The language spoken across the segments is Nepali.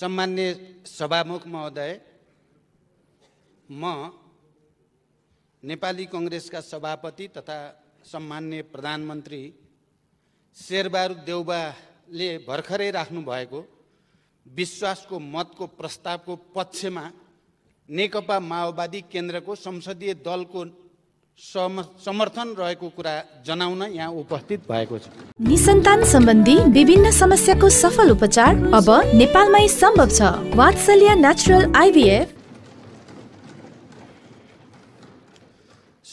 सम्मान्य सभामुख महोदय म नेपाली कङ्ग्रेसका सभापति तथा सम्मान्य प्रधानमन्त्री शेरबहादुर देउबाले भर्खरै राख्नुभएको विश्वासको मतको प्रस्तावको पक्षमा नेकपा माओवादी केन्द्रको संसदीय दलको समर्थन रहेको कुरा जनाउन यहाँ उपस्थित भएको छ निसन्तान सम्बन्धी विभिन्न समस्याको सफल उपचार अब नेपालमै सम्भव छ वात्सल्य नेचुरल आइभीएफ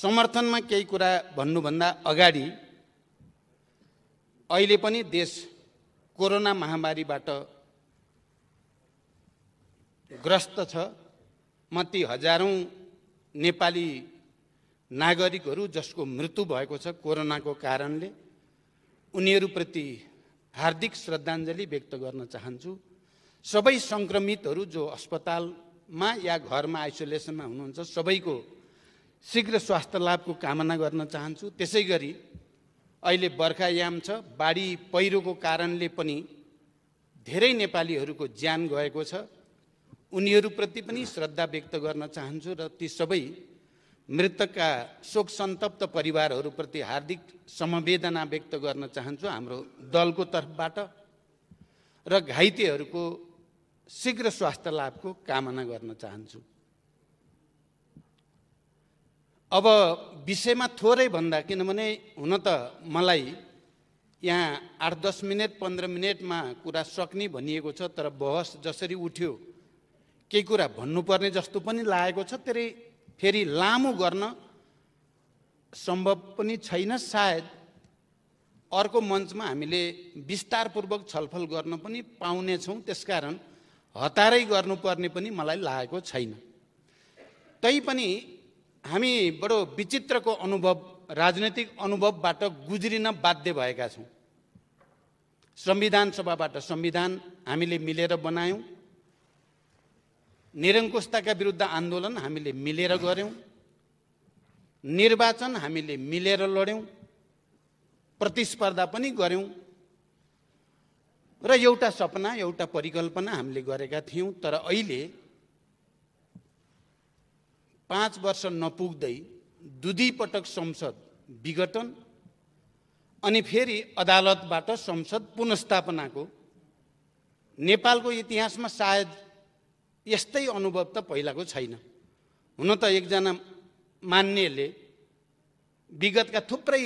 समर्थनमा केही कुरा भन्नुभन्दा अगाडि अहिले पनि देश कोरोना महामारीबाट ग्रस्त छ म ती हजारौँ नेपाली नागरिकहरू जसको मृत्यु भएको छ कोरोनाको कारणले उनीहरूप्रति हार्दिक श्रद्धाञ्जली व्यक्त गर्न चाहन्छु सबै सङ्क्रमितहरू जो अस्पतालमा या घरमा आइसोलेसनमा हुनुहुन्छ सबैको शीघ्र स्वास्थ्य लाभको कामना गर्न चाहन्छु त्यसै गरी अहिले बर्खायाम छ बाढी पहिरोको कारणले पनि धेरै नेपालीहरूको ज्यान गएको छ उनीहरूप्रति पनि श्रद्धा व्यक्त गर्न चाहन्छु र ती सबै मृतकका शोक सन्तप्त परिवारहरूप्रति हार्दिक समवेदना व्यक्त गर्न चाहन्छु हाम्रो दलको तर्फबाट र घाइतेहरूको शीघ्र स्वास्थ्य लाभको कामना गर्न चाहन्छु अब विषयमा थोरै भन्दा किनभने हुन त मलाई यहाँ आठ दस मिनट पन्ध्र मिनटमा कुरा सक्ने भनिएको छ तर बहस जसरी उठ्यो केही कुरा भन्नुपर्ने जस्तो पनि लागेको छ त्यसै फेरि लामो गर्न सम्भव पनि छैन सायद अर्को मञ्चमा हामीले विस्तारपूर्वक छलफल गर्न पनि पाउनेछौँ त्यसकारण हतारै गर्नुपर्ने पनि मलाई लागेको छैन तैपनि हामी बडो विचित्रको अनुभव राजनैतिक अनुभवबाट गुज्रिन बाध्य भएका छौँ संविधान सभाबाट संविधान हामीले मिलेर बनायौँ निरङ्कुशताका विरुद्ध आन्दोलन हामीले मिलेर गऱ्यौँ निर्वाचन हामीले मिलेर लड्यौँ प्रतिस्पर्धा पनि गऱ्यौँ र एउटा सपना एउटा परिकल्पना हामीले गरेका थियौँ तर अहिले पाँच वर्ष नपुग्दै पटक संसद विघटन अनि फेरि अदालतबाट संसद पुनस्थापनाको नेपालको इतिहासमा सायद यस्तै अनुभव त पहिलाको छैन हुन त एकजना मान्नेले विगतका थुप्रै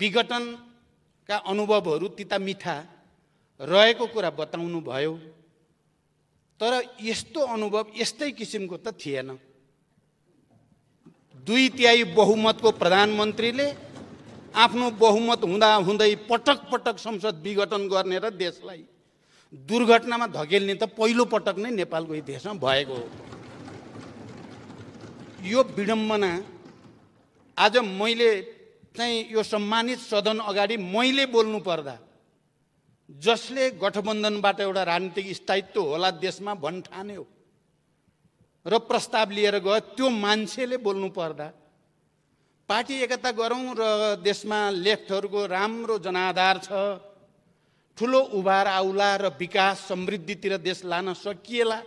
विघटनका अनुभवहरू तिता मिठा रहेको कुरा बताउनु भयो तर यस्तो अनुभव यस्तै किसिमको त थिएन दुई तिहाई बहुमतको प्रधानमन्त्रीले आफ्नो बहुमत हुँदा हुँदै पटक पटक संसद विघटन गर्ने र देशलाई दुर्घटनामा धकेल्ने त पहिलोपटक नै नेपालको इतिहासमा भएको हो यो विडम्बना आज मैले चाहिँ यो सम्मानित सदन अगाडि मैले बोल्नु पर्दा जसले गठबन्धनबाट एउटा राजनीतिक स्थायित्व होला देशमा भन ठान्यो र प्रस्ताव लिएर गयो त्यो मान्छेले बोल्नु पर्दा पार्टी एकता गरौँ र देशमा लेफ्टहरूको राम्रो जनाधार छ ठुलो उभार आउला र विकास समृद्धितिर देश लान सकिएला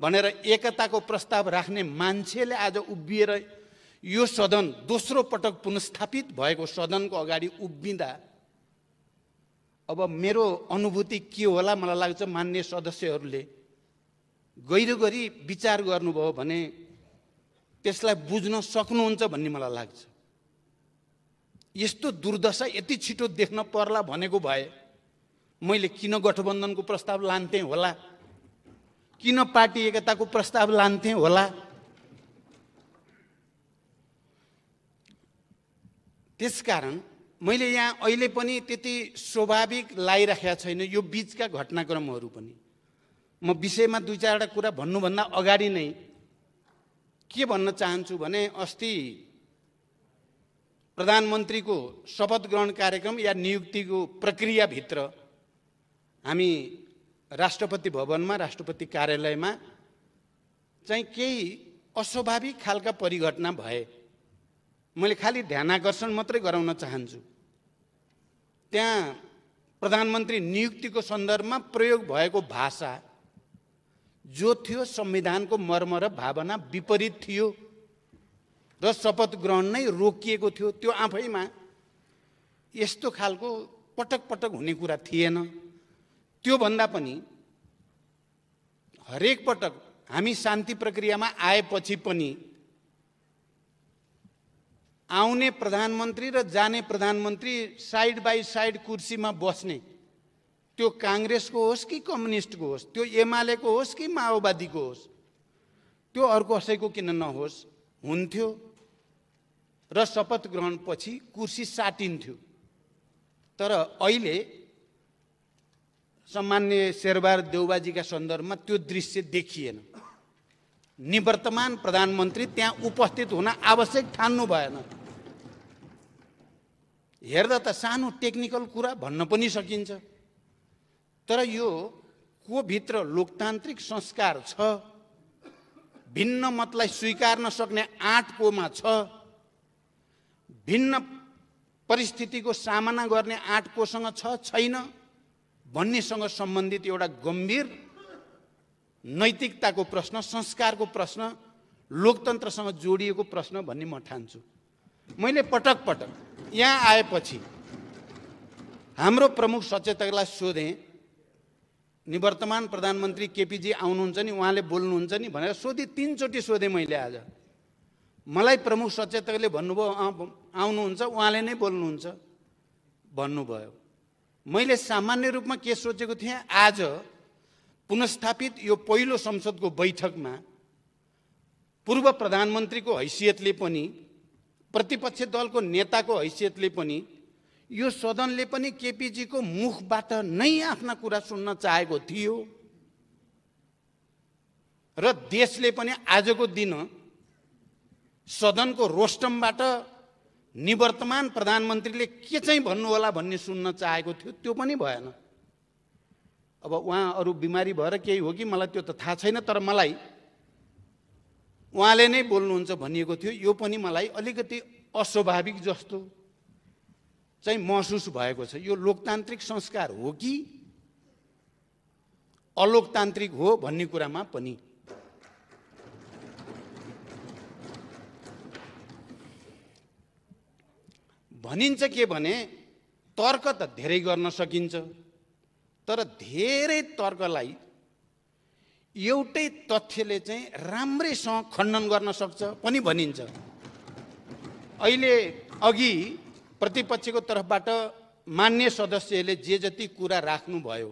भनेर एकताको प्रस्ताव राख्ने मान्छेले आज उभिएर यो सदन दोस्रो पटक पुनस्थापित भएको सदनको अगाडि उभिँदा अब मेरो अनुभूति के होला मलाई लाग्छ मान्य सदस्यहरूले गहिरो गरी विचार गर्नुभयो भने त्यसलाई बुझ्न सक्नुहुन्छ भन्ने मलाई लाग्छ यस्तो दुर्दशा यति छिटो देख्न पर्ला भनेको भए मैले किन गठबन्धनको प्रस्ताव लान्थेँ होला किन पार्टी एकताको प्रस्ताव लान्थेँ होला त्यसकारण मैले यहाँ अहिले पनि त्यति स्वाभाविक लाइराखेका छैन यो बिचका घटनाक्रमहरू पनि म विषयमा दुई चारवटा कुरा भन्नुभन्दा अगाडि नै के भन्न चाहन्छु भने अस्ति प्रधानमन्त्रीको शपथ ग्रहण कार्यक्रम या नियुक्तिको प्रक्रियाभित्र हामी राष्ट्रपति भवनमा राष्ट्रपति कार्यालयमा चाहिँ केही अस्वाभाविक खालका परिघटना भए मैले खालि आकर्षण मात्रै गराउन चाहन्छु त्यहाँ प्रधानमन्त्री नियुक्तिको सन्दर्भमा प्रयोग भएको भाषा जो थियो संविधानको मर्म र भावना विपरीत थियो र शपथ ग्रहण नै रोकिएको थियो त्यो आफैमा यस्तो खालको पटक पटक हुने कुरा थिएन त्योभन्दा पनि हरेक पटक हामी शान्ति प्रक्रियामा आएपछि पनि आउने प्रधानमन्त्री र जाने प्रधानमन्त्री साइड बाई साइड कुर्सीमा बस्ने त्यो काङ्ग्रेसको होस् कि कम्युनिस्टको होस् त्यो एमालेको होस् कि माओवादीको होस् त्यो अर्को कसैको किन नहोस् हुन्थ्यो र शपथ ग्रहणपछि कुर्सी साटिन्थ्यो तर अहिले सामान्य शेरबार देउबाजीका सन्दर्भमा त्यो दृश्य देखिएन निवर्तमान प्रधानमन्त्री त्यहाँ उपस्थित हुन आवश्यक ठान्नु भएन हेर्दा त सानो टेक्निकल कुरा भन्न पनि सकिन्छ तर यो को भित्र लोकतान्त्रिक संस्कार छ भिन्न मतलाई स्वीकार्न सक्ने आँट कोमा छ भिन्न परिस्थितिको सामना गर्ने आँट कोसँग छ छैन भन्नेसँग सम्बन्धित एउटा गम्भीर नैतिकताको प्रश्न संस्कारको प्रश्न लोकतन्त्रसँग जोडिएको प्रश्न भन्ने म ठान्छु मैले पटक पटक यहाँ आएपछि हाम्रो प्रमुख सचेतकलाई सोधेँ निवर्तमान प्रधानमन्त्री केपीजी आउनुहुन्छ नि उहाँले बोल्नुहुन्छ नि भनेर सोधेँ तिनचोटि सोधेँ मैले आज मलाई प्रमुख सचेतकले भन्नुभयो आउनुहुन्छ उहाँले नै बोल्नुहुन्छ भन्नुभयो मैले सामान्य रूपमा के सोचेको थिएँ आज पुनस्थापित यो पहिलो संसदको बैठकमा पूर्व प्रधानमन्त्रीको हैसियतले पनि प्रतिपक्ष दलको नेताको हैसियतले पनि यो सदनले पनि केपिजीको मुखबाट नै आफ्ना कुरा सुन्न चाहेको थियो र देशले पनि आजको दिन सदनको रोस्टमबाट निवर्तमान प्रधानमन्त्रीले के चाहिँ भन्नु होला भन्ने सुन्न चाहेको थियो त्यो पनि भएन अब उहाँ अरू बिमारी भएर केही हो कि मलाई त्यो त थाहा छैन तर मलाई उहाँले नै बोल्नुहुन्छ भनिएको थियो यो पनि मलाई अलिकति अस्वाभाविक जस्तो चाहिँ महसुस भएको छ यो लोकतान्त्रिक संस्कार हो कि अलोकतान्त्रिक हो भन्ने कुरामा पनि भनिन्छ के भने तर्क त धेरै गर्न सकिन्छ तर धेरै तर्कलाई एउटै तथ्यले चाहिँ राम्रैसँग खण्डन गर्न सक्छ पनि भनिन्छ अहिले अघि प्रतिपक्षको तर्फबाट मान्य सदस्यले जे जति कुरा राख्नुभयो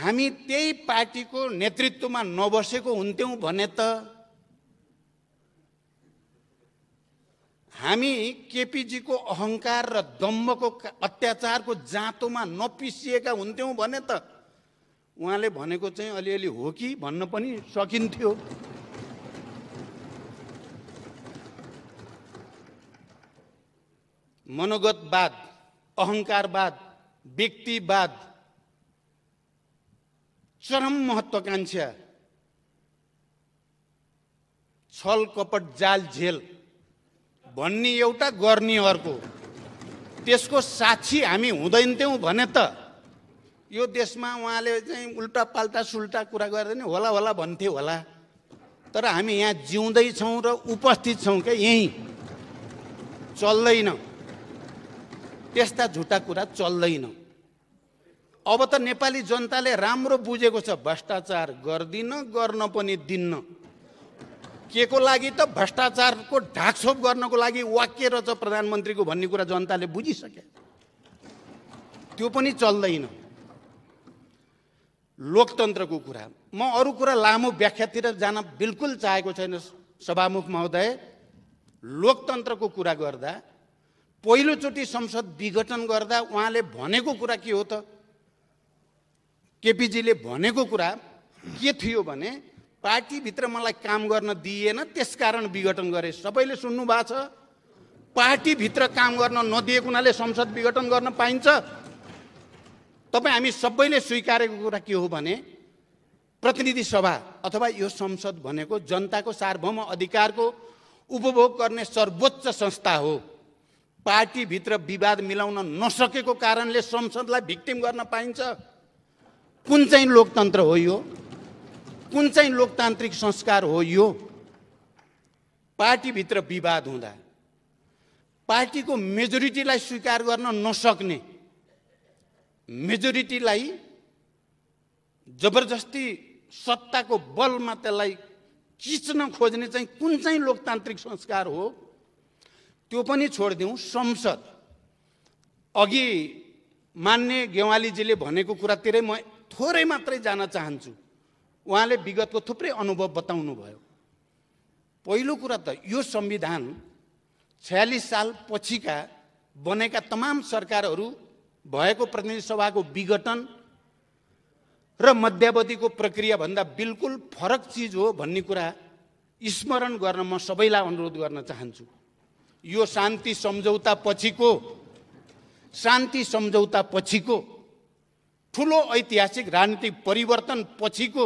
हामी त्यही पार्टीको नेतृत्वमा नबसेको हुन्थ्यौँ भने त हामी केपिजीको अहङ्कार र दम्बको अत्याचारको जाँतोमा नपिसिएका हुन्थ्यौँ भने त उहाँले भनेको चाहिँ अलिअलि हो कि भन्न पनि सकिन्थ्यो मनोगतवाद अहङ्कारवाद व्यक्तिवाद चरम महत्त्वकाङ्क्षा छल कपट जाल झेल भन्ने एउटा गर्ने अर्को त्यसको साक्षी हामी हुँदैनथ्यौँ भने त यो देशमा उहाँले चाहिँ उल्टा पाल्टा सुल्टा कुरा गरेर होला होला भन्थ्यो होला तर हामी यहाँ जिउँदैछौँ र उपस्थित छौँ क्या यहीँ चल्दैन त्यस्ता झुटा कुरा चल्दैन अब त नेपाली जनताले राम्रो बुझेको छ भ्रष्टाचार गर्दिन गर्न पनि दिन्न के लागि त भ्रष्टाचारको ढाकछोप गर्नको लागि वाक्य र प्रधानमन्त्रीको भन्ने कुरा जनताले बुझिसके त्यो पनि चल्दैन लोकतन्त्रको कुरा म अरू कुरा लामो व्याख्यातिर जान बिल्कुल चाहेको छैन सभामुख महोदय लोकतन्त्रको कुरा गर्दा पहिलोचोटि संसद विघटन गर्दा उहाँले भनेको कुरा के हो त केपिजीले भनेको कुरा के थियो भने पार्टीभित्र मलाई काम गर्न दिएन त्यसकारण विघटन गरे सबैले सुन्नु भएको छ पार्टीभित्र काम गर्न नदिएको हुनाले संसद विघटन गर्न पाइन्छ तपाईँ हामी सबैले स्वीकारेको कुरा के हो भने प्रतिनिधि सभा अथवा यो संसद भनेको जनताको सार्वभौम अधिकारको उपभोग गर्ने सर्वोच्च संस्था हो पार्टीभित्र विवाद मिलाउन नसकेको कारणले संसदलाई भिक्टिम गर्न पाइन्छ कुन चाहिँ लोकतन्त्र हो यो कुन चाहिँ लोकतान्त्रिक संस्कार हो यो पार्टीभित्र विवाद हुँदा पार्टीको मेजोरिटीलाई स्वीकार गर्न नसक्ने मेजोरिटीलाई जबरजस्ती सत्ताको बलमा त्यसलाई चिच्न खोज्ने चाहिँ कुन चाहिँ लोकतान्त्रिक संस्कार हो त्यो पनि छोडिदिउँ संसद अघि मान्ने गेवालीजीले भनेको कुरातिरै म थोरै मात्रै जान चाहन्छु उहाँले विगतको थुप्रै अनुभव बताउनुभयो पहिलो कुरा त यो संविधान छयालिस साल पछिका बनेका तमाम सरकारहरू भएको प्रतिनिधि सभाको विघटन र मध्यावधिको प्रक्रियाभन्दा बिल्कुल फरक चिज हो भन्ने कुरा स्मरण गर्न म सबैलाई अनुरोध गर्न चाहन्छु यो शान्ति सम्झौता पछिको शान्ति सम्झौता पछिको ठुलो ऐतिहासिक राजनीतिक परिवर्तन पछिको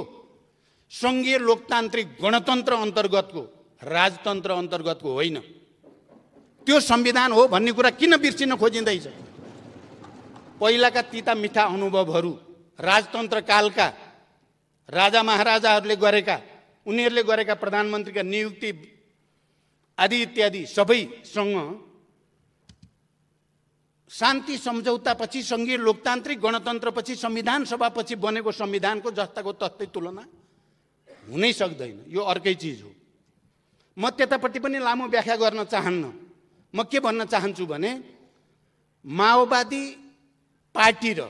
सङ्घीय लोकतान्त्रिक गणतन्त्र अन्तर्गतको राजतन्त्र अन्तर्गतको होइन त्यो संविधान हो भन्ने कुरा किन बिर्सिन खोजिँदैछ पहिलाका तिता मिठा अनुभवहरू राजतन्त्र कालका राजा महाराजाहरूले गरेका उनीहरूले गरेका प्रधानमन्त्रीका नियुक्ति आदि इत्यादि सबैसँग शान्ति सम्झौतापछि सङ्घीय लोकतान्त्रिक गणतन्त्रपछि संविधान सभापछि बनेको संविधानको जस्ताको तस्तै तुलना हुनै सक्दैन यो अर्कै चिज हो म त्यतापट्टि पनि लामो व्याख्या गर्न चाहन्न म के भन्न चाहन्छु भने माओवादी पार्टी र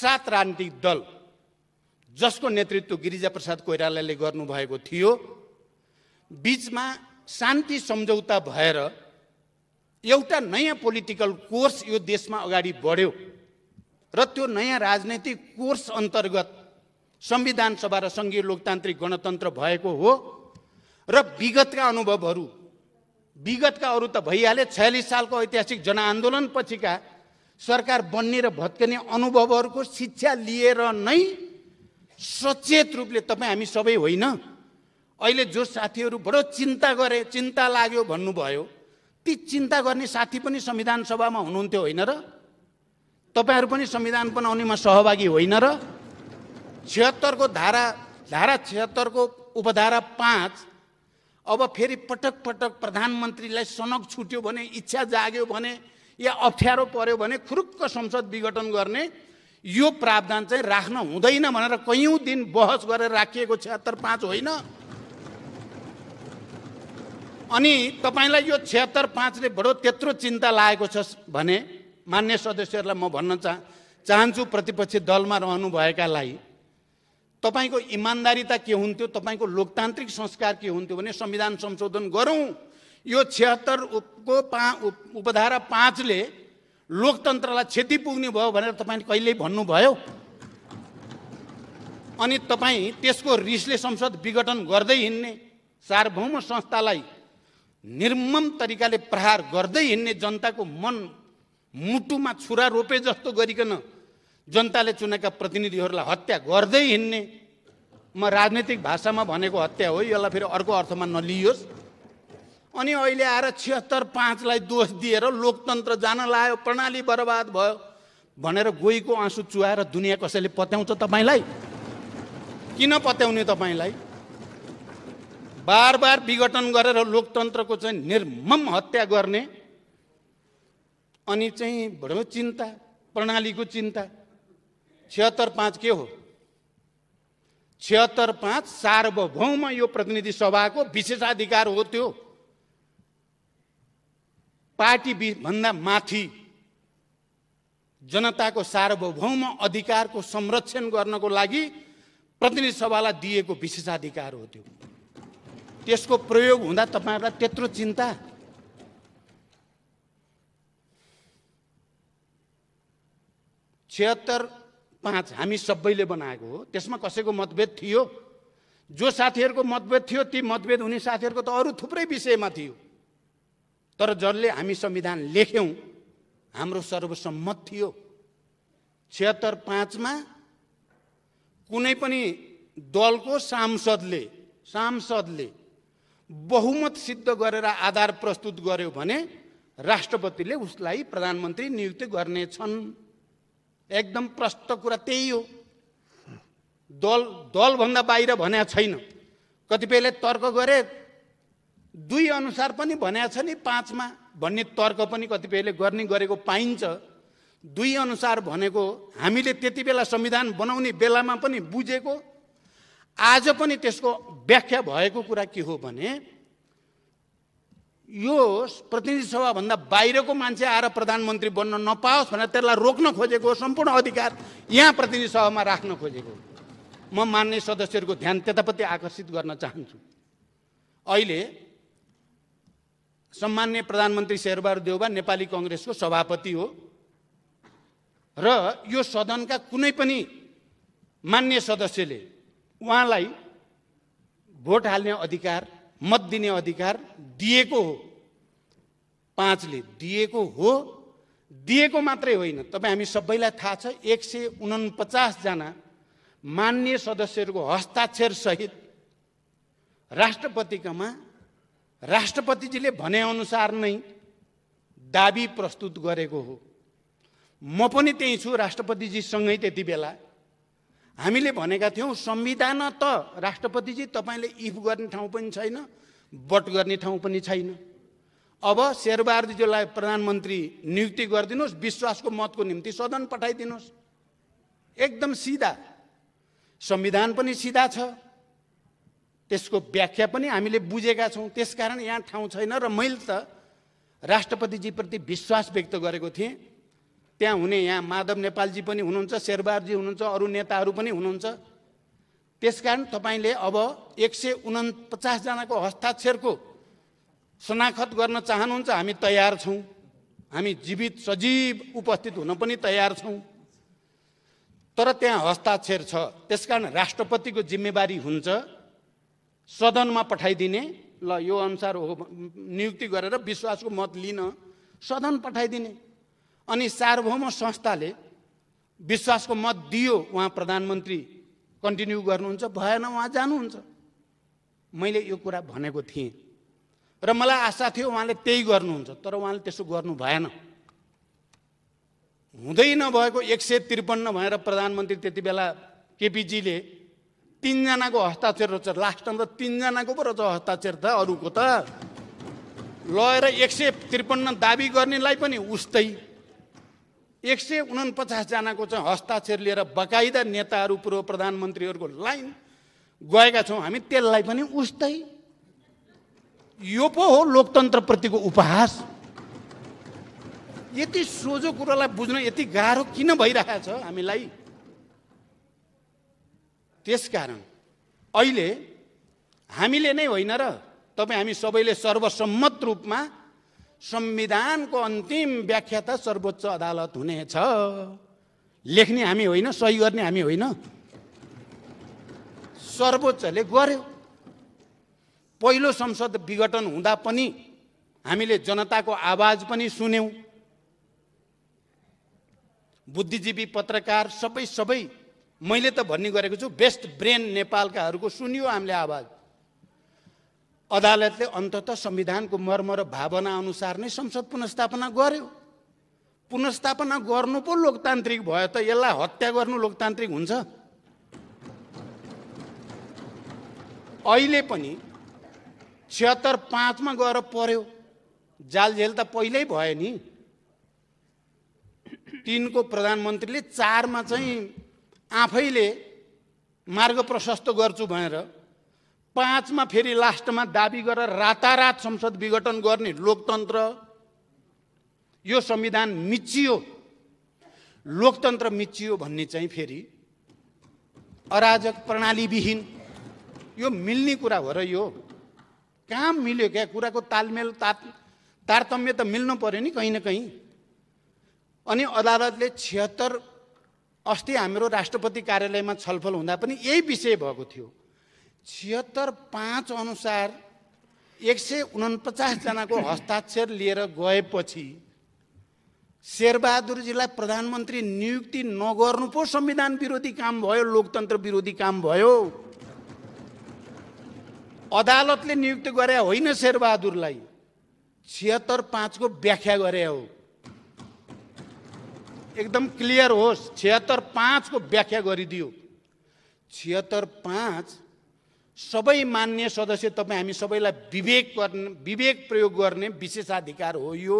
सात राजनीतिक दल जसको नेतृत्व गिरिजाप्रसाद कोइरालाले गर्नुभएको थियो बिचमा शान्ति सम्झौता भएर एउटा नयाँ पोलिटिकल कोर्स यो देशमा अगाडि बढ्यो र त्यो नयाँ राजनैतिक कोर्स अन्तर्गत संविधान सभा र सङ्घीय लोकतान्त्रिक गणतन्त्र भएको हो र विगतका अनुभवहरू विगतका अरू त भइहाले छयालिस सालको ऐतिहासिक जनआन्दोलनपछिका सरकार बन्ने र भत्कने अनुभवहरूको शिक्षा लिएर नै सचेत रूपले तपाईँ हामी सबै होइन अहिले जो साथीहरू बडो चिन्ता गरे चिन्ता लाग्यो भन्नुभयो ती चिन्ता गर्ने साथी पनि संविधान सभामा हुनुहुन्थ्यो होइन र तपाईँहरू पनि संविधान बनाउनेमा सहभागी होइन र छिहत्तरको धारा धारा छिहत्तरको उपधारा पाँच अब फेरि पटक पटक प्रधानमन्त्रीलाई सनक छुट्यो भने इच्छा जाग्यो भने या अप्ठ्यारो पर्यो भने खुरुक्क संसद विघटन गर्ने यो प्रावधान चाहिँ राख्न हुँदैन भनेर कैयौँ दिन बहस गरेर राखिएको छत्तर पाँच होइन अनि तपाईँलाई यो छिहत्तर पाँचले बडो त्यत्रो चिन्ता लागेको छ भने मान्य सदस्यहरूलाई म भन्न चाह चाहन्छु प्रतिपक्षी दलमा रहनुभएकालाई तपाईँको इमान्दारिता के हुन्थ्यो तपाईँको लोकतान्त्रिक संस्कार के हुन्थ्यो भने संविधान संशोधन गरौँ यो छिहत्तर उपको पा उप, पाँचले लोकतन्त्रलाई क्षति पुग्ने भयो भनेर तपाईँले कहिल्यै भन्नुभयो अनि तपाईँ त्यसको रिसले संसद विघटन गर्दै हिँड्ने सार्वभौम संस्थालाई निर्मम तरिकाले प्रहार गर्दै हिँड्ने जनताको मन मुटुमा छुरा रोपे जस्तो गरिकन जनताले चुनेका प्रतिनिधिहरूलाई हत्या गर्दै हिँड्ने म राजनीतिक भाषामा भनेको हत्या हो यसलाई फेरि अर्को अर्थमा नलियोस् अनि अहिले आएर छिहत्तर पाँचलाई दोष दिएर लोकतन्त्र जान लायो प्रणाली बर्बाद भयो भनेर गोईको आँसु चुहाएर दुनियाँ कसैले पत्याउँछ तपाईँलाई किन पत्याउने तपाईँलाई बार बार विघटन गरेर लोकतन्त्रको चाहिँ निर्मम हत्या गर्ने अनि चाहिँ बडो चिन्ता प्रणालीको चिन्ता छिहत्तर पाँच के हो छिहत्तर पाँच सार्वभौम यो प्रतिनिधि सभाको विशेषाधिकार हो त्यो पार्टी भन्दा माथि जनताको सार्वभौम अधिकारको संरक्षण गर्नको लागि प्रतिनिधि सभालाई दिएको विशेषाधिकार हो त्यो त्यसको प्रयोग हुँदा तपाईँहरूलाई त्यत्रो चिन्ता छिहत्तर पाँच हामी सबैले बनाएको हो त्यसमा कसैको मतभेद थियो जो साथीहरूको मतभेद थियो ती मतभेद हुने साथीहरूको त अरू थुप्रै विषयमा थियो तर जसले हामी संविधान लेख्यौँ हाम्रो सर्वसम्मत थियो छिहत्तर पाँचमा कुनै पनि दलको सांसदले सांसदले बहुमत सिद्ध गरेर आधार प्रस्तुत गर्यो भने राष्ट्रपतिले उसलाई प्रधानमन्त्री नियुक्त गर्नेछन् एकदम प्रष्ट कुरा त्यही हो दल दलभन्दा बाहिर भने छैन कतिपयले तर्क गरे दुई अनुसार पनि भने छ नि पाँचमा भन्ने तर्क पनि कतिपयले गर्ने गरेको पाइन्छ दुई अनुसार भनेको हामीले त्यति बेला संविधान बनाउने बेलामा पनि बुझेको आज पनि त्यसको व्याख्या भएको कुरा के हो भने यो प्रतिनिधि सभाभन्दा बाहिरको मान्छे आएर प्रधानमन्त्री बन्न नपाओस् भनेर त्यसलाई रोक्न खोजेको सम्पूर्ण अधिकार यहाँ प्रतिनिधि सभामा राख्न खोजेको म मान्ने सदस्यहरूको ध्यान त्यतापट्टि आकर्षित गर्न चाहन्छु अहिले सम्मान्य प्रधानमन्त्री शेरबहादुर देउबा नेपाली कङ्ग्रेसको सभापति हो र यो सदनका कुनै पनि मान्य सदस्यले उहाँलाई भोट हाल्ने अधिकार मत दिने अधिकार दिएको हो पाँचले दिएको हो दिएको मात्रै होइन तपाईँ हामी सबैलाई थाहा छ एक सय उनपचासजना मान्य सदस्यहरूको हस्ताक्षरसहित राष्ट्रपतिकामा राष्ट्रपतिजीले भनेअनुसार नै दाबी प्रस्तुत गरेको हो म पनि त्यहीँ छु राष्ट्रपतिजीसँगै त्यति बेला हामीले भनेका थियौँ संविधान त राष्ट्रपतिजी तपाईँले इफ गर्ने ठाउँ पनि छैन बट गर्ने ठाउँ पनि छैन अब शेरबहादुरजीलाई प्रधानमन्त्री नियुक्ति गरिदिनुहोस् विश्वासको मतको निम्ति सदन पठाइदिनुहोस् एकदम सिधा संविधान पनि सिधा छ त्यसको व्याख्या पनि हामीले बुझेका छौँ त्यसकारण यहाँ ठाउँ छैन र मैले त राष्ट्रपतिजीप्रति विश्वास व्यक्त गरेको थिएँ त्यहाँ हुने यहाँ माधव नेपालजी पनि हुनुहुन्छ शेरबारजी हुनुहुन्छ अरू नेताहरू पनि हुनुहुन्छ त्यसकारण तपाईँले अब एक सय उनपचासजनाको हस्ताक्षरको शनाखत गर्न चाहनुहुन्छ हामी तयार छौँ हामी जीवित सजीव उपस्थित हुन पनि तयार छौँ तर त्यहाँ हस्ताक्षर छ त्यसकारण राष्ट्रपतिको जिम्मेवारी हुन्छ सदनमा पठाइदिने ल यो अनुसार हो नियुक्ति गरेर विश्वासको मत लिन सदन पठाइदिने अनि सार्वभौम संस्थाले विश्वासको मत दियो उहाँ प्रधानमन्त्री कन्टिन्यू गर्नुहुन्छ भएन उहाँ जानुहुन्छ मैले यो कुरा भनेको थिएँ र मलाई आशा थियो उहाँले त्यही गर्नुहुन्छ तर उहाँले त्यसो गर्नु भएन हुँदै नभएको एक सय त्रिपन्न भएर प्रधानमन्त्री त्यति बेला केपिजीले तिनजनाको हस्ताक्षर रहेछ लास्ट टाइम त तिनजनाको पो रहेछ हस्ताक्षर त अरूको त लगेर एक सय त्रिपन्न दाबी गर्नेलाई पनि उस्तै एक सय उनपचासजनाको चाहिँ हस्ताक्षर लिएर बकाइदा नेताहरू पूर्व प्रधानमन्त्रीहरूको लाइन गएका छौँ हामी त्यसलाई पनि उस्तै यो पो हो लोकतन्त्रप्रतिको उपहास यति सोझो कुरोलाई बुझ्न यति गाह्रो किन भइरहेछ हामीलाई त्यस कारण अहिले हामीले नै होइन र तपाईँ हामी सबैले सर्वसम्मत रूपमा संविधानको अन्तिम व्याख्या त सर्वोच्च अदालत हुनेछ लेख्ने हामी होइन सही गर्ने हामी होइन सर्वोच्चले गर्यो पहिलो संसद विघटन हुँदा पनि हामीले जनताको आवाज पनि सुन्यौँ बुद्धिजीवी पत्रकार सबै सबै मैले त भन्ने गरेको छु बेस्ट ब्रेन नेपालकाहरूको सुन्यो हामीले आवाज अदालतले अन्तत संविधानको मर्म र भावना अनुसार नै संसद पुनस्थापना गर्यो पुनस्थापना गर्नु पो लोकतान्त्रिक भयो त यसलाई हत्या गर्नु लोकतान्त्रिक हुन्छ अहिले पनि छिहत्तर पाँचमा गएर पर्यो जालझेल त पहिल्यै भयो नि तिनको प्रधानमन्त्रीले चारमा चाहिँ आफैले मार्ग प्रशस्त गर्छु भनेर पाँचमा फेरि लास्टमा दाबी गरेर रातारात संसद विघटन गर्ने लोकतन्त्र यो संविधान मिचियो लोकतन्त्र मिचियो भन्ने चाहिँ फेरि अराजक प्रणालीविहीन यो मिल्ने कुरा हो र यो कहाँ मिल्यो क्या कुराको तालमेल तात तारतम्य त मिल्नु पऱ्यो नि कहीँ न कहीँ अनि अदालतले छिहत्तर अस्ति हाम्रो राष्ट्रपति कार्यालयमा छलफल हुँदा पनि यही विषय भएको थियो छिहत्तर पाँच अनुसार एक सय उनपचासजनाको हस्ताक्षर लिएर गएपछि शेरबहादुरजीलाई प्रधानमन्त्री नियुक्ति नगर्नु पो संविधान विरोधी काम भयो लोकतन्त्र विरोधी काम भयो अदालतले नियुक्ति गरे होइन शेरबहादुरलाई छिहत्तर पाँचको व्याख्या गरे हो एकदम क्लियर होस् छिहत्तर पाँचको व्याख्या गरिदियो छिहत्तर पाँच सबै मान्य सदस्य तपाईँ हामी सबैलाई विवेक गर्ने विवेक प्रयोग गर्ने विशेषाधिकार हो यो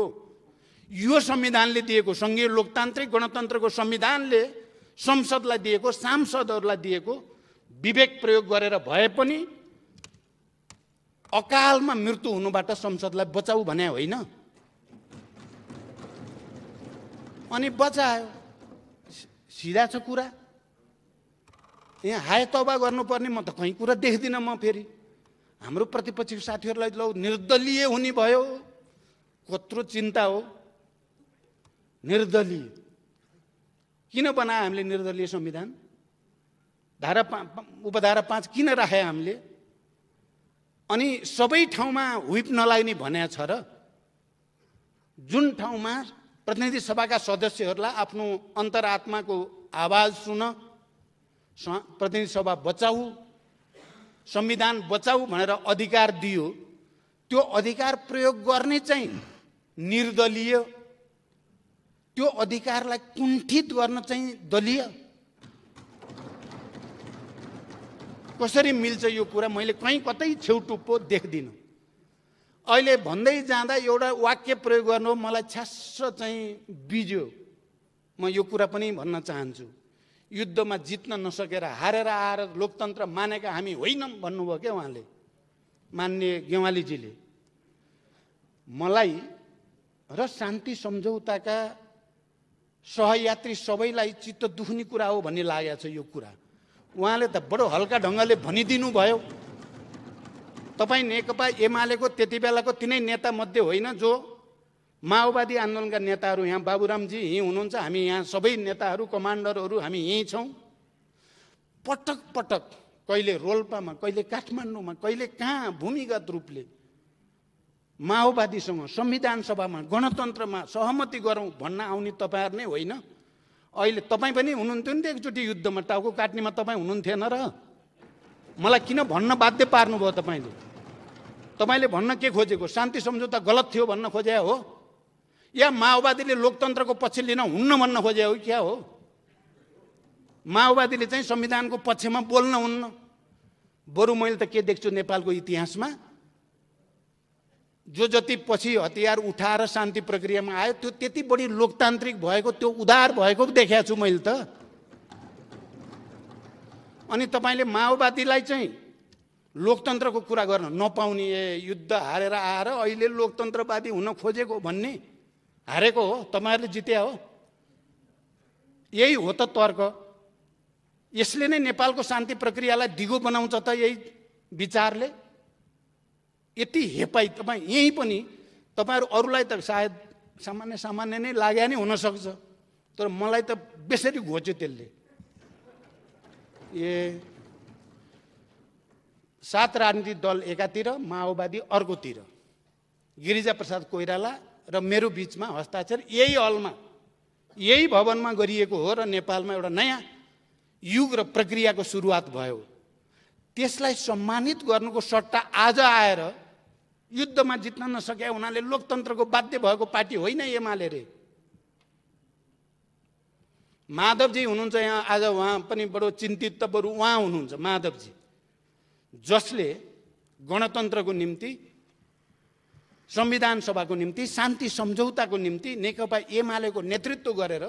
यो संविधानले दिएको सङ्घीय लोकतान्त्रिक गणतन्त्रको संविधानले संसदलाई दिएको सांसदहरूलाई दिएको विवेक प्रयोग गरेर भए पनि अकालमा मृत्यु हुनुबाट संसदलाई बचाऊ भने होइन अनि बचायो सिधा छ कुरा यहाँ हाय तौबा गर्नुपर्ने म त कहीँ कुरा देख्दिनँ म फेरि हाम्रो प्रतिपक्षको साथीहरूलाई लौ निर्दलीय हुने भयो कत्रो चिन्ता हो निर्दलीय किन बनायो हामीले निर्दलीय संविधान धारा पा उपधारा पाँच किन राखे हामीले अनि सबै ठाउँमा हुप नलाग्ने भन्या छ र जुन ठाउँमा प्रतिनिधि सभाका सदस्यहरूलाई आफ्नो अन्तरात्माको आवाज सुन प्रतिनिधि सभा बचाऊ संविधान बचाऊ भनेर अधिकार दियो त्यो अधिकार प्रयोग गर्ने चाहिँ निर्दलीय त्यो अधिकारलाई कुण्ठित गर्न चाहिँ दलीय कसरी मिल्छ यो कुरा मैले कहीँ कतै छेउटुप्पो देख्दिनँ अहिले भन्दै जाँदा एउटा वाक्य प्रयोग गर्नु मलाई छ्यास चाहिँ बिज्यो म यो कुरा पनि भन्न चाहन्छु युद्धमा जित्न नसकेर हारेर आएर लोकतन्त्र मानेका हामी होइनौँ भन्नुभयो क्या उहाँले मान्ने गेवालीजीले मलाई र शान्ति सम्झौताका सहयात्री सबैलाई चित्त दुख्ने कुरा हो भन्ने लागेको छ यो कुरा उहाँले त बडो हल्का ढङ्गले भनिदिनु भयो तपाईँ नेकपा एमालेको त्यति बेलाको तिनै नेतामध्ये होइन जो माओवादी आन्दोलनका नेताहरू यहाँ बाबुरामजी यहीँ हुनुहुन्छ हामी यहाँ सबै नेताहरू कमान्डरहरू हामी यहीँ छौँ पटक पटक कहिले रोल्पामा कहिले काठमाडौँमा कहिले कहाँ भूमिगत रूपले माओवादीसँग संविधान सभामा गणतन्त्रमा सहमति गरौँ भन्न आउने तपाईँहरू नै होइन अहिले तपाईँ पनि हुनुहुन्थ्यो नि त एकचोटि युद्धमा टाउको काट्नेमा तपाईँ हुनुहुन्थेन र मलाई किन भन्न बाध्य पार्नुभयो तपाईँले तपाईँले भन्न के खोजेको शान्ति सम्झौता गलत थियो भन्न खोजे हो या माओवादीले लोकतन्त्रको पक्ष लिन हुन्न भन्न खोजे हो क्या हो माओवादीले चाहिँ संविधानको पक्षमा बोल्न हुन्न बरु मैले त के देख्छु नेपालको इतिहासमा जो जति पछि हतियार उठाएर शान्ति प्रक्रियामा आयो त्यो त्यति बढी लोकतान्त्रिक भएको त्यो उदार भएको देखाएको छु मैले त अनि तपाईँले माओवादीलाई चाहिँ लोकतन्त्रको कुरा गर्न नपाउने युद्ध हारेर आएर अहिले लोकतन्त्रवादी हुन खोजेको भन्ने हारेको हो तपाईँहरूले जित्या हो यही हो त तर्क यसले नै नेपालको शान्ति प्रक्रियालाई दिगो बनाउँछ त यही विचारले यति हेपाई तपाईँ यहीँ पनि तपाईँहरू अरूलाई त सायद सामान्य सामान्य नै लाग्या नै हुनसक्छ तर मलाई त बेसरी घोच्यो त्यसले ए सात राजनीतिक दल एकातिर माओवादी अर्कोतिर गिरिजाप्रसाद कोइराला र मेरो बिचमा हस्ताक्षर यही हलमा यही भवनमा गरिएको हो र नेपालमा एउटा नयाँ युग र प्रक्रियाको सुरुवात भयो त्यसलाई सम्मानित गर्नुको सट्टा आज आएर युद्धमा जित्न नसके हुनाले लोकतन्त्रको बाध्य भएको पार्टी होइन एमाले रे माधवजी हुनुहुन्छ यहाँ आज उहाँ पनि बडो चिन्तित त बरु उहाँ हुनुहुन्छ माधवजी जसले गणतन्त्रको निम्ति संविधान सभाको निम्ति शान्ति सम्झौताको निम्ति नेकपा एमालेको नेतृत्व गरेर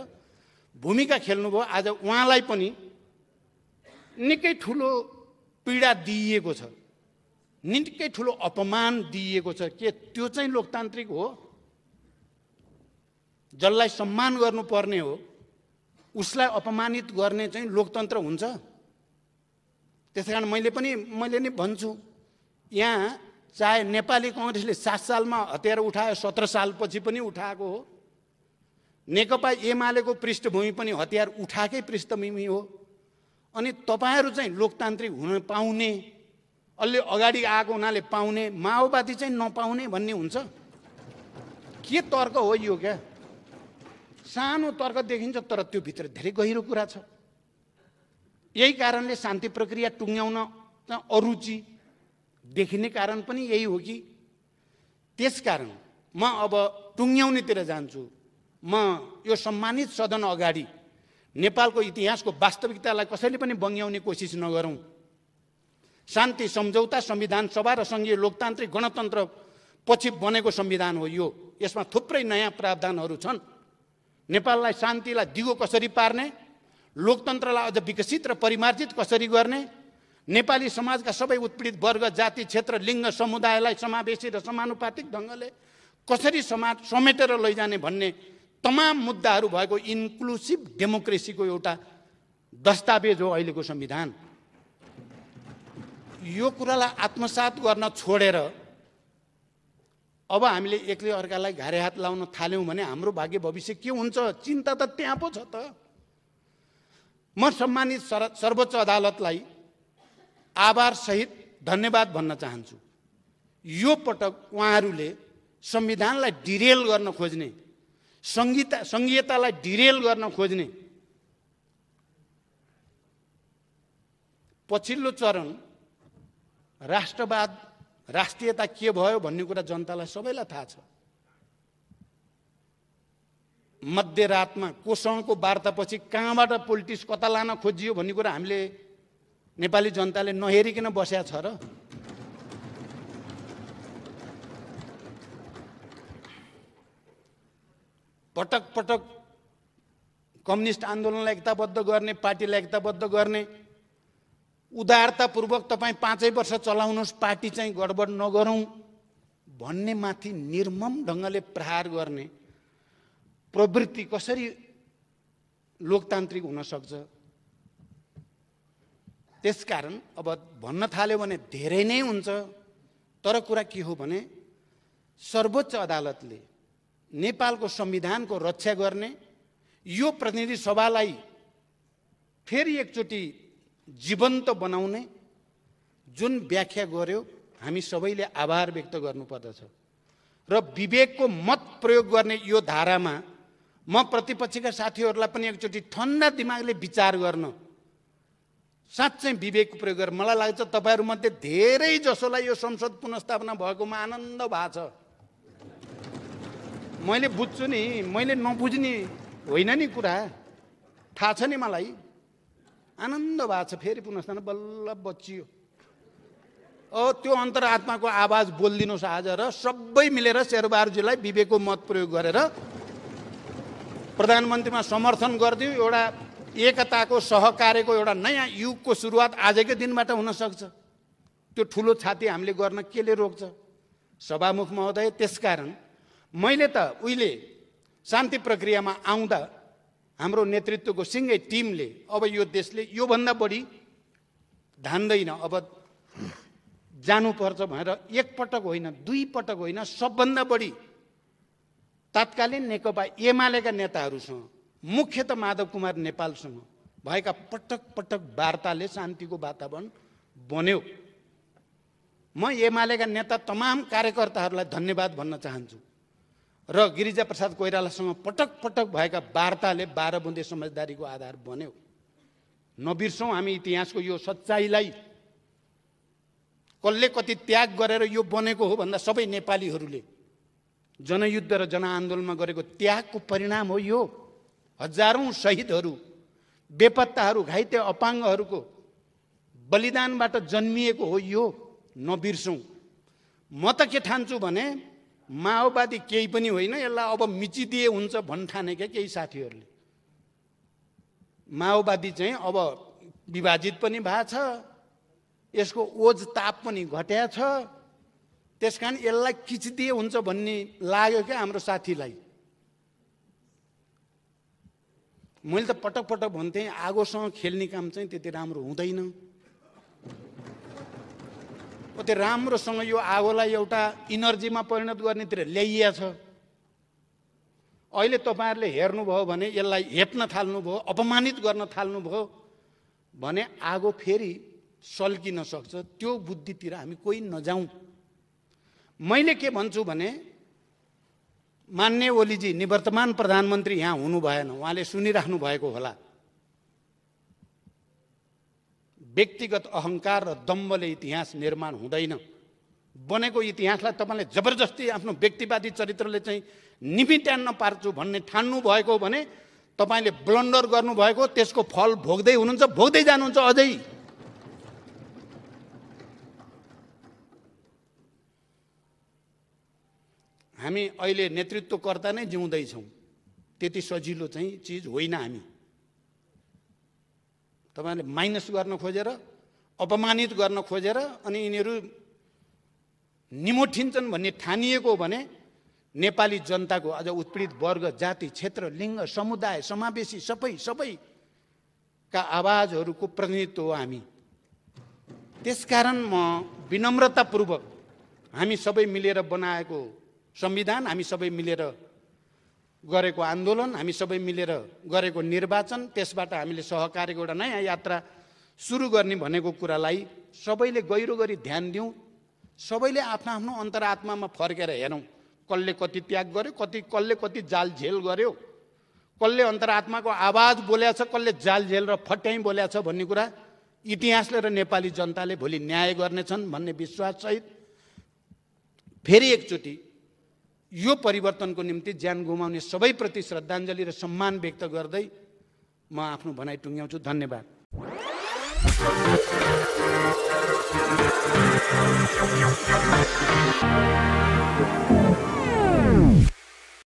भूमिका खेल्नुभयो आज उहाँलाई पनि निकै ठुलो पीडा दिइएको छ निकै ठुलो अपमान दिइएको छ के त्यो चाहिँ लोकतान्त्रिक हो जसलाई सम्मान गर्नुपर्ने हो उसलाई अपमानित गर्ने चाहिँ लोकतन्त्र हुन्छ त्यस कारण मैले पनि मैले नै भन्छु यहाँ चाहे नेपाली कङ्ग्रेसले सात सालमा हतियार उठायो सत्र सालपछि पनि उठाएको हो नेकपा एमालेको पृष्ठभूमि पनि हतियार उठाएकै पृष्ठभूमि हो अनि तपाईँहरू चाहिँ लोकतान्त्रिक हुन पाउने अलि अगाडि आएको हुनाले पाउने माओवादी चाहिँ नपाउने भन्ने हुन्छ के तर्क हो यो क्या सानो तर्क देखिन्छ तर त्यो भित्र धेरै गहिरो कुरा छ यही कारणले शान्ति प्रक्रिया टुङ्ग्याउन अरुचि देखिने कारण पनि यही हो कि त्यस कारण म अब टुङ्ग्याउनेतिर जान्छु म यो सम्मानित सदन अगाडि नेपालको इतिहासको वास्तविकतालाई कसैले पनि बङ्ग्याउने कोसिस नगरौँ शान्ति सम्झौता संविधान सभा र सङ्घीय लोकतान्त्रिक गणतन्त्र पछि बनेको संविधान हो यो यसमा थुप्रै नयाँ प्रावधानहरू छन् नेपाललाई शान्तिलाई दिगो कसरी पार्ने लोकतन्त्रलाई अझ विकसित र परिमार्जित कसरी गर्ने नेपाली समाजका सबै उत्पीडित वर्ग जाति क्षेत्र लिङ्ग समुदायलाई समावेशी र समानुपातिक ढङ्गले कसरी समाज समेटेर लैजाने भन्ने तमाम मुद्दाहरू भएको इन्क्लुसिभ डेमोक्रेसीको एउटा दस्तावेज हो अहिलेको संविधान यो कुरालाई आत्मसात गर्न छोडेर अब हामीले एक्लै अर्कालाई घारे हात लाउन थाल्यौँ भने हाम्रो भाग्य भविष्य के हुन्छ चिन्ता त त्यहाँ पो छ त म सम्मानित सर सर्वोच्च अदालतलाई आभारसहित धन्यवाद भन्न चाहन्छु यो पटक उहाँहरूले संविधानलाई डिरेल गर्न खोज्ने सङ्घीयता सङ्घीयतालाई डिरेल गर्न खोज्ने पछिल्लो चरण राष्ट्रवाद राष्ट्रियता के भयो भन्ने कुरा जनतालाई सबैलाई थाहा छ मध्यरातमा कोसँगको वार्तापछि कहाँबाट पोलिटिक्स कता लान खोजियो भन्ने कुरा हामीले नेपाली जनताले नहेरिकन बस्या छ र पटक पटक कम्युनिस्ट आन्दोलनलाई एकताबद्ध गर्ने पार्टीलाई एकताबद्ध गर्ने उदारतापूर्वक तपाईँ पाँचै वर्ष चलाउनुहोस् पार्टी चाहिँ गडबड नगरौँ भन्ने माथि निर्मम ढङ्गले प्रहार गर्ने प्रवृत्ति कसरी लोकतान्त्रिक हुनसक्छ त्यस कारण अब भन्न थाल्यो भने धेरै नै हुन्छ तर कुरा के हो भने सर्वोच्च अदालतले नेपालको संविधानको रक्षा गर्ने यो प्रतिनिधि सभालाई फेरि एकचोटि जीवन्त बनाउने जुन व्याख्या गर्यो हामी सबैले आभार व्यक्त गर्नुपर्दछ र विवेकको मत प्रयोग गर्ने यो धारामा म प्रतिपक्षका साथीहरूलाई पनि एकचोटि ठन्डा दिमागले विचार गर्न साँच्चै विवेकको प्रयोग गरेर मलाई लाग्छ तपाईँहरूमध्ये धेरै जसोलाई यो संसद पुनस्थापना भएकोमा आनन्द भएको छ मैले बुझ्छु नि मैले नबुझ्ने होइन नि कुरा थाहा छ नि मलाई आनन्द भएको छ फेरि पुनस्थापना बल्ल बचियो अ त्यो अन्तरात्माको आवाज बोलिदिनुहोस् आज र सबै मिलेर शेरबहादुरजीलाई विवेकको मत प्रयोग गरेर प्रधानमन्त्रीमा समर्थन गरिदिउँ एउटा एकताको सहकार्यको एउटा नयाँ युगको सुरुवात आजकै दिनबाट हुनसक्छ त्यो ठुलो छाती हामीले गर्न केले रोक्छ सभामुख महोदय त्यसकारण मैले त उहिले शान्ति प्रक्रियामा आउँदा हाम्रो नेतृत्वको सिँगै टिमले अब यो देशले योभन्दा बढी धान्दैन अब जानुपर्छ भनेर एकपटक होइन दुईपटक होइन सबभन्दा बढी तात्कालीन नेकपा एमालेका नेताहरूसँग मुख्यत माधव कुमार नेपालसँग भएका पटक पटक वार्ताले शान्तिको वातावरण बन्यो म एमालेका नेता तमाम कार्यकर्ताहरूलाई धन्यवाद भन्न चाहन्छु र गिरिजा प्रसाद कोइरालासँग पटक पटक भएका वार्ताले बाह्र बुन्दे समझदारीको आधार बन्यो नबिर्सौँ हामी इतिहासको यो सच्चाइलाई कसले कति त्याग गरेर यो बनेको हो भन्दा सबै नेपालीहरूले जनयुद्ध र जनआन्दोलनमा गरेको त्यागको परिणाम हो यो हजारौँ शहीदहरू बेपत्ताहरू घाइते अपाङ्गहरूको बलिदानबाट जन्मिएको हो यो नबिर्सौँ म त के ठान्छु भने माओवादी केही पनि होइन यसलाई अब मिचिदिए हुन्छ भन् ठाने क्या केही साथीहरूले माओवादी चाहिँ अब विभाजित पनि भएको छ यसको ओज ताप पनि घट्या छ त्यस कारण यसलाई किचिदिए हुन्छ भन्ने लाग्यो क्या हाम्रो साथीलाई मैले त पटक पटक भन्थेँ आगोसँग खेल्ने काम चाहिँ त्यति राम्रो हुँदैन त्यो राम्रोसँग यो आगोलाई एउटा इनर्जीमा परिणत गर्नेतिर ल्याइया छ अहिले तपाईँहरूले हेर्नुभयो भने यसलाई हेप्न थाल्नुभयो अपमानित गर्न थाल्नुभयो भने आगो फेरि सल्किन सक्छ त्यो बुद्धितिर हामी कोही नजाउँ मैले के भन्छु भने मान्य ओलीजी निवर्तमान प्रधानमन्त्री यहाँ हुनु भएन उहाँले सुनिराख्नु भएको होला व्यक्तिगत अहङ्कार र दम्बले इतिहास निर्माण हुँदैन बनेको इतिहासलाई तपाईँले जबरजस्ती आफ्नो व्यक्तिवादी चरित्रले चाहिँ निमिट्यान्न पार्छु भन्ने ठान्नु भएको भने तपाईँले ब्लन्डर गर्नुभएको त्यसको फल भोग्दै हुनुहुन्छ भोग्दै जानुहुन्छ अझै हामी अहिले नेतृत्वकर्ता नै जिउँदैछौँ त्यति सजिलो चाहिँ चिज होइन हामी तपाईँले माइनस गर्न खोजेर अपमानित गर्न खोजेर अनि यिनीहरू निमोठिन्छन् भन्ने ठानिएको भने नेपाली जनताको अझ उत्पीडित वर्ग जाति क्षेत्र लिङ्ग समुदाय समावेशी सबै सबैका आवाजहरूको प्रतिनिधित्व हो हामी त्यसकारण म विनम्रतापूर्वक हामी सबै मिलेर बनाएको संविधान हामी सबै मिलेर गरेको आन्दोलन हामी सबै मिलेर गरेको निर्वाचन त्यसबाट हामीले सहकार्यको एउटा नयाँ यात्रा सुरु गर्ने भनेको कुरालाई सबैले गहिरो गरी ध्यान दिउँ सबैले आफ्नो आफ्नो अन्तरात्मामा फर्केर हेरौँ कसले कति त्याग गर्यो कति कसले कति जाल झेल गर्यो कसले अन्तरात्माको आवाज बोल्या छ कसले जाल झेल र फट्याइ बोल्या छ भन्ने कुरा इतिहासले र नेपाली जनताले भोलि न्याय गर्नेछन् भन्ने विश्वाससहित फेरि एकचोटि यो परिवर्तनको निम्ति ज्यान गुमाउने सबैप्रति श्रद्धाञ्जली र सम्मान व्यक्त गर्दै म आफ्नो भनाइ टुङ्ग्याउँछु धन्यवाद